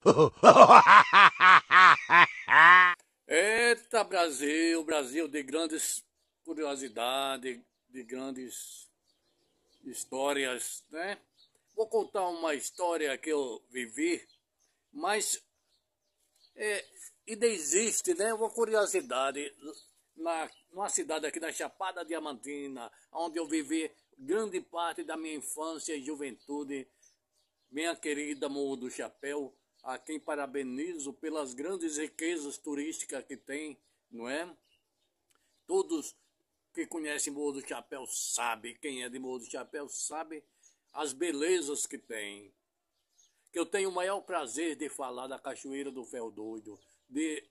Eita Brasil, Brasil de grandes curiosidades, de grandes histórias, né? Vou contar uma história que eu vivi, mas é, ainda existe, né? Uma curiosidade na numa cidade aqui da Chapada Diamantina, onde eu vivi grande parte da minha infância e juventude, minha querida Morro do Chapéu a quem parabenizo pelas grandes riquezas turísticas que tem, não é? Todos que conhecem Morro do Chapéu sabem, quem é de Morro do Chapéu sabe as belezas que tem. Que eu tenho o maior prazer de falar da Cachoeira do Fel Doido, de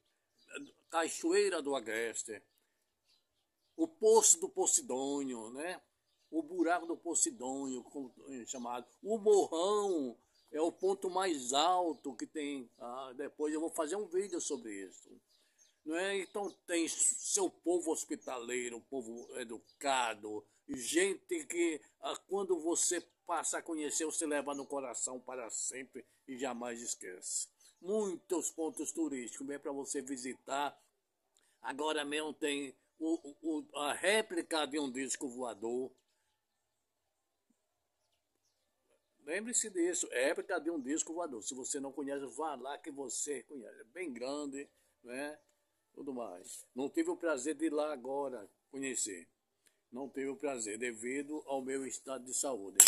Cachoeira do Agreste, o Poço do Posidônio, né? O Buraco do Posidônio, eh, chamado, o Morrão, é o ponto mais alto que tem. Ah, depois eu vou fazer um vídeo sobre isso. Não é? Então tem seu povo hospitaleiro, povo educado, gente que ah, quando você passa a conhecer, você leva no coração para sempre e jamais esquece. Muitos pontos turísticos bem para você visitar. Agora mesmo tem o, o, a réplica de um disco voador Lembre-se disso, é época de um disco voador. Se você não conhece, vá lá que você conhece. É bem grande, né? Tudo mais. Não tive o prazer de ir lá agora conhecer. Não tive o prazer, devido ao meu estado de saúde.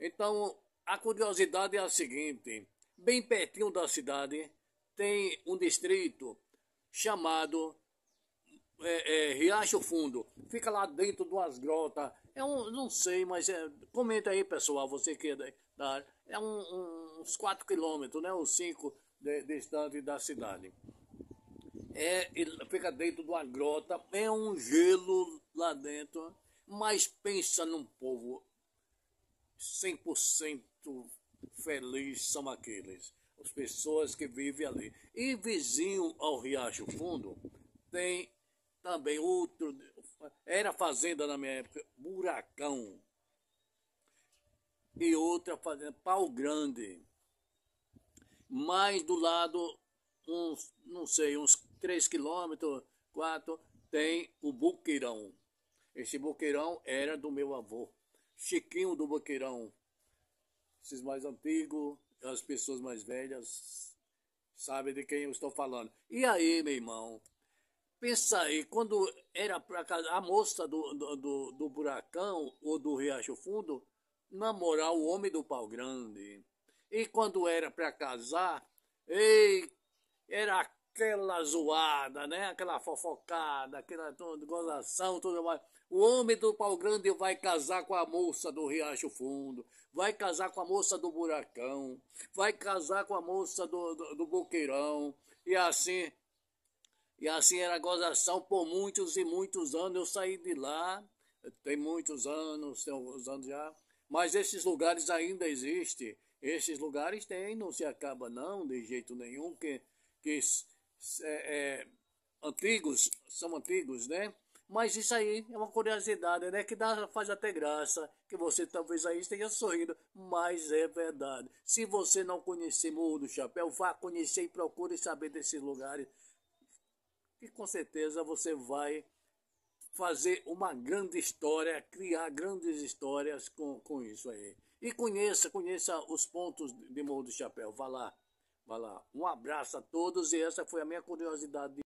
Então, a curiosidade é a seguinte: bem pertinho da cidade tem um distrito chamado é, é, Riacho Fundo, fica lá dentro umas grotas. É um, não sei, mas é, comenta aí, pessoal, você que é da, é um, um, uns 4 quilômetros, né, uns 5 de, distante da cidade. É, fica dentro de uma grota, é um gelo lá dentro, mas pensa num povo 100% feliz são aqueles, as pessoas que vivem ali. E vizinho ao Riacho Fundo, tem também outro. Era fazenda na minha época, Buracão. E outra fazenda, Pau Grande. Mais do lado, uns, não sei, uns 3 quilômetros, 4, tem o Buqueirão. Esse Buqueirão era do meu avô. Chiquinho do Buqueirão. Esses mais antigos, as pessoas mais velhas sabem de quem eu estou falando. E aí, meu irmão, Pensa aí, quando era para casa, a moça do, do, do, do buracão ou do riacho fundo namorar o homem do pau grande. E quando era para casar, ei, era aquela zoada, né? Aquela fofocada, aquela gozação, tudo mais. O homem do pau grande vai casar com a moça do riacho fundo, vai casar com a moça do buracão, vai casar com a moça do, do, do boqueirão, e assim e assim era gozação por muitos e muitos anos. Eu saí de lá, tem muitos anos, tem alguns anos já. Mas esses lugares ainda existem. Esses lugares tem, não se acaba não, de jeito nenhum, que, que é, é, antigos, são antigos, né? Mas isso aí é uma curiosidade, né? Que dá, faz até graça, que você talvez aí esteja sorrindo, mas é verdade. Se você não conhecer Morro do Chapéu, vá conhecer e procure saber desses lugares que com certeza você vai fazer uma grande história, criar grandes histórias com, com isso aí. E conheça, conheça os pontos de Morro do Chapéu. Vá lá, vá lá. Um abraço a todos e essa foi a minha curiosidade.